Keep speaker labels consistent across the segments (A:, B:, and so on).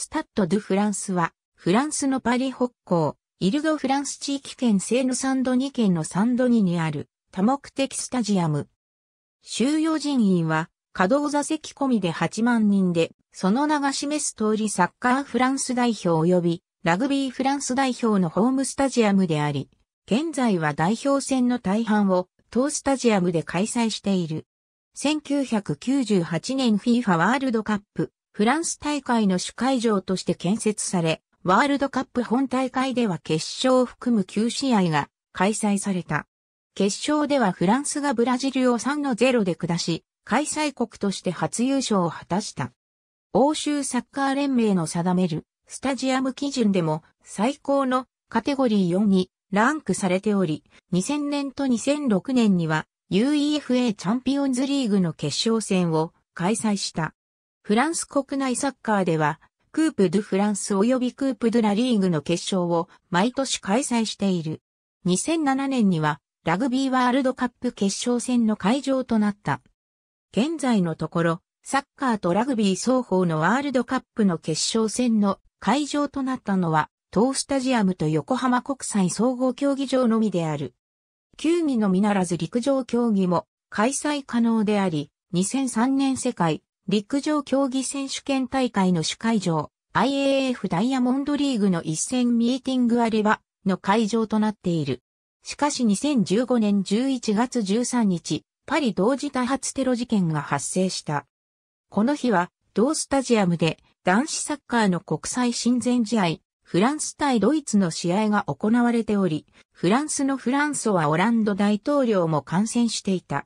A: スタッド・ドゥ・フランスは、フランスのパリ北港、イルド・フランス地域圏西のサンドニ県のサンドニにある多目的スタジアム。収容人員は稼働座席込みで8万人で、その名が示す通りサッカーフランス代表及びラグビーフランス代表のホームスタジアムであり、現在は代表戦の大半を当スタジアムで開催している。1998年 FIFA ワールドカップフランス大会の主会場として建設され、ワールドカップ本大会では決勝を含む9試合が開催された。決勝ではフランスがブラジルを3の0で下し、開催国として初優勝を果たした。欧州サッカー連盟の定めるスタジアム基準でも最高のカテゴリー4にランクされており、2000年と2006年には UEFA チャンピオンズリーグの決勝戦を開催した。フランス国内サッカーでは、クープ・ドゥ・フランス及びクープ・ドゥ・ラ・リーグの決勝を毎年開催している。2007年には、ラグビーワールドカップ決勝戦の会場となった。現在のところ、サッカーとラグビー双方のワールドカップの決勝戦の会場となったのは、トースタジアムと横浜国際総合競技場のみである。球技のみならず陸上競技も開催可能であり、2003年世界陸上競技選手権大会の主会場、IAF ダイヤモンドリーグの一戦ミーティングアれバの会場となっている。しかし2015年11月13日、パリ同時多発テロ事件が発生した。この日は、同スタジアムで男子サッカーの国際親善試合、フランス対ドイツの試合が行われており、フランスのフランソはオランド大統領も観戦していた。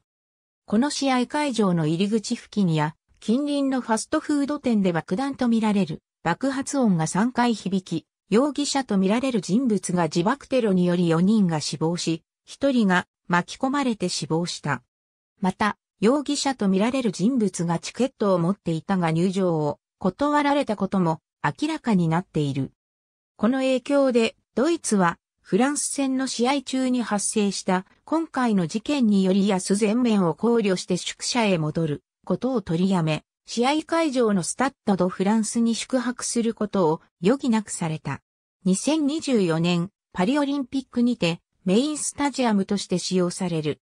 A: この試合会場の入り口付近や近隣のファストフード店で爆弾とみられる爆発音が3回響き、容疑者とみられる人物が自爆テロにより4人が死亡し、1人が巻き込まれて死亡した。また、容疑者とみられる人物がチケットを持っていたが入場を断られたことも明らかになっている。この影響で、ドイツはフランス戦の試合中に発生した今回の事件により安全面を考慮して宿舎へ戻ることを取りやめ、試合会場のスタッドドフランスに宿泊することを余儀なくされた。2024年パリオリンピックにてメインスタジアムとして使用される。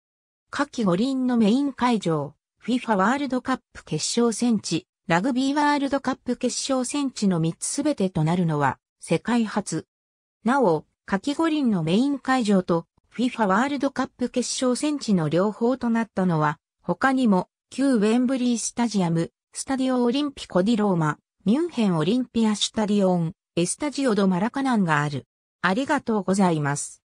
A: 夏季五輪のメイン会場、FIFA ワールドカップ決勝戦地、ラグビーワールドカップ決勝戦地の3つすべてとなるのは世界初。なお、夏季五輪のメイン会場と FIFA ワールドカップ決勝戦地の両方となったのは他にも旧ウェンブリースタジアム、スタディオオリンピコディローマ、ミュンヘンオリンピアシュタディオン、エスタジオドマラカナンがある。ありがとうございます。